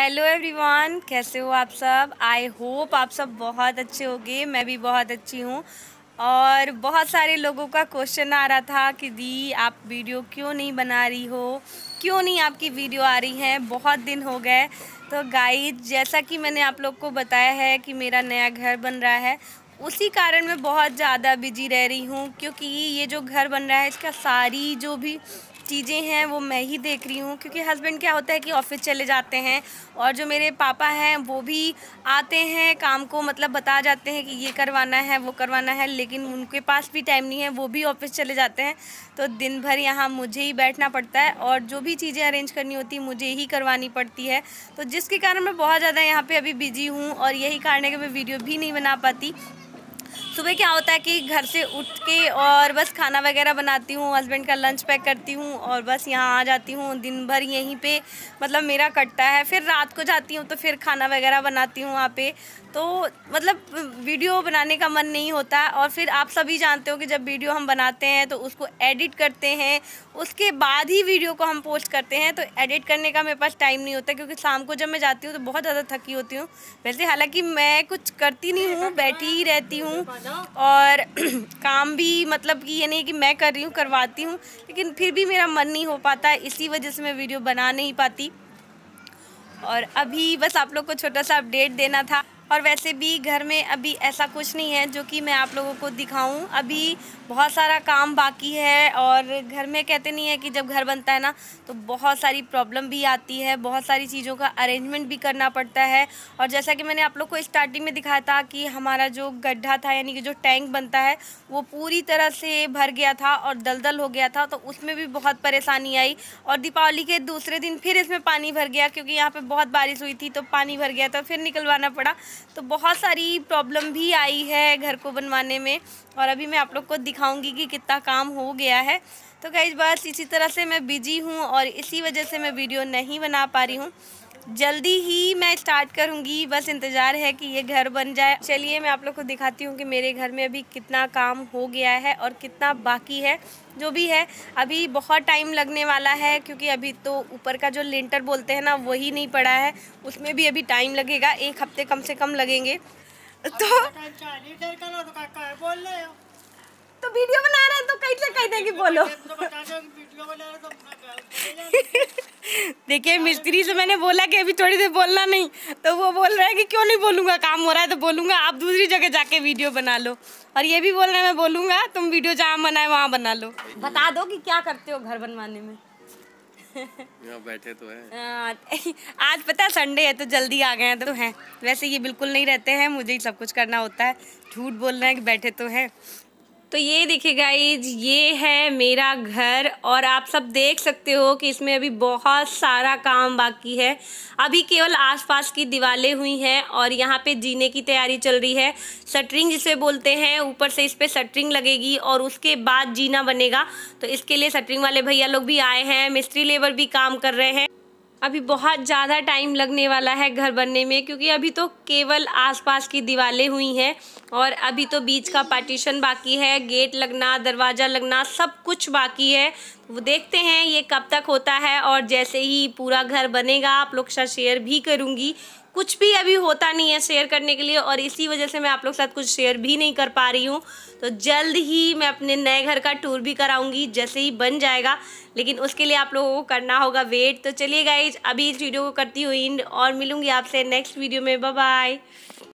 hello everyone कैसे हो आप सब आई होप आप सब बहुत अच्छे होगे मैं भी बहुत अच्छी हूँ और बहुत सारे लोगों का क्वेश्चन आ रहा था कि दी आप वीडियो क्यों नहीं बना रही हो क्यों नहीं आपकी वीडियो आ रही है बहुत दिन हो गए तो गाइज जैसा कि मैंने आप लोग को बताया है कि मेरा नया घर बन रहा है उसी कारण मैं बहुत ज़्यादा बिजी रह रही हूँ क्योंकि ये जो घर बन रहा है इसका सारी जो भी चीज़ें हैं वो मैं ही देख रही हूँ क्योंकि हस्बैंड क्या होता है कि ऑफिस चले जाते हैं और जो मेरे पापा हैं वो भी आते हैं काम को मतलब बता जाते हैं कि ये करवाना है वो करवाना है लेकिन उनके पास भी टाइम नहीं है वो भी ऑफिस चले जाते हैं तो दिन भर यहाँ मुझे ही बैठना पड़ता है और जो भी चीज़ें अरेंज करनी होती मुझे ही करवानी पड़ती है तो जिसके कारण मैं बहुत ज़्यादा यहाँ पर अभी बिज़ी हूँ और यही कारण है कि मैं वीडियो भी नहीं बना पाती सुबह क्या होता है कि घर से उठ के और बस खाना वगैरह बनाती हूँ हस्बैंड का लंच पैक करती हूँ और बस यहाँ आ जाती हूँ दिन भर यहीं पे मतलब मेरा कटता है फिर रात को जाती हूँ तो फिर खाना वगैरह बनाती हूँ वहाँ पे तो मतलब वीडियो बनाने का मन नहीं होता और फिर आप सभी जानते हो कि जब वीडियो हम बनाते हैं तो उसको एडिट करते हैं उसके बाद ही वीडियो को हम पोस्ट करते हैं तो एडिट करने का मेरे पास टाइम नहीं होता क्योंकि शाम को जब मैं जाती हूँ तो बहुत ज़्यादा थकी होती हूँ वैसे हालांकि मैं कुछ करती नहीं हूँ बैठी ही रहती हूँ और काम भी मतलब कि ये नहीं कि मैं कर रही हूँ करवाती हूँ लेकिन फिर भी मेरा मन नहीं हो पाता है इसी वजह से मैं वीडियो बना नहीं पाती और अभी बस आप लोग को छोटा सा अपडेट देना था और वैसे भी घर में अभी ऐसा कुछ नहीं है जो कि मैं आप लोगों को दिखाऊं अभी बहुत सारा काम बाकी है और घर में कहते नहीं है कि जब घर बनता है ना तो बहुत सारी प्रॉब्लम भी आती है बहुत सारी चीज़ों का अरेंजमेंट भी करना पड़ता है और जैसा कि मैंने आप लोग को स्टार्टिंग में दिखाया था कि हमारा जो गड्ढा था यानी कि जो टैंक बनता है वो पूरी तरह से भर गया था और दलदल हो गया था तो उसमें भी बहुत परेशानी आई और दीपावली के दूसरे दिन फिर इसमें पानी भर गया क्योंकि यहाँ पर बहुत बारिश हुई थी तो पानी भर गया था फिर निकलवाना पड़ा तो बहुत सारी प्रॉब्लम भी आई है घर को बनवाने में और अभी मैं आप लोग को दिखाऊंगी कि कितना काम हो गया है तो कई बार इसी तरह से मैं बिजी हूँ और इसी वजह से मैं वीडियो नहीं बना पा रही हूँ जल्दी ही मैं स्टार्ट करूँगी बस इंतज़ार है कि ये घर बन जाए चलिए मैं आप लोग को दिखाती हूँ कि मेरे घर में अभी कितना काम हो गया है और कितना बाकी है जो भी है अभी बहुत टाइम लगने वाला है क्योंकि अभी तो ऊपर का जो लेंटर बोलते हैं ना वही नहीं पड़ा है उसमें भी अभी टाइम लगेगा एक हफ्ते कम से कम लगेंगे तो तो वीडियो बना रहे हैं तो कहीं से कहीं बोलो तो देखिए मिस्त्री से मैंने बोला कि अभी थोड़ी देर बोलना नहीं तो वो बोल रहा है कि क्यों नहीं बोलूँगा काम हो रहा है तो बोलूँगा आप दूसरी जगह जाके वीडियो बना लो और ये भी बोल रहे हैं मैं बोलूँगा तुम वीडियो जहाँ बनाए वहाँ बना लो बता दो कि क्या करते हो घर बनवाने में बैठे तो हैं हाँ, आज पता है संडे है तो जल्दी आ गए हैं तो हैं वैसे ये बिल्कुल नहीं रहते हैं मुझे ही सब कुछ करना होता है झूठ बोल रहे हैं कि बैठे तो हैं तो ये देखिए गाइज ये है मेरा घर और आप सब देख सकते हो कि इसमें अभी बहुत सारा काम बाकी है अभी केवल आसपास की दीवारें हुई हैं और यहाँ पे जीने की तैयारी चल रही है सटरिंग जिसे बोलते हैं ऊपर से इस पर सटरिंग लगेगी और उसके बाद जीना बनेगा तो इसके लिए सटरिंग वाले भैया लोग भी आए हैं मिस्त्री लेबर भी काम कर रहे हैं अभी बहुत ज़्यादा टाइम लगने वाला है घर बनने में क्योंकि अभी तो केवल आसपास की दीवारें हुई हैं और अभी तो बीच का पार्टीशन बाकी है गेट लगना दरवाज़ा लगना सब कुछ बाकी है वो देखते हैं ये कब तक होता है और जैसे ही पूरा घर बनेगा आप लोग के साथ शेयर भी करूँगी कुछ भी अभी होता नहीं है शेयर करने के लिए और इसी वजह से मैं आप लोग के साथ कुछ शेयर भी नहीं कर पा रही हूँ तो जल्द ही मैं अपने नए घर का टूर भी कराऊंगी जैसे ही बन जाएगा लेकिन उसके लिए आप लोगों को करना होगा वेट तो चलिए गाइज अभी इस वीडियो को करती हूँ इंड और मिलूँगी आपसे नेक्स्ट वीडियो में बाय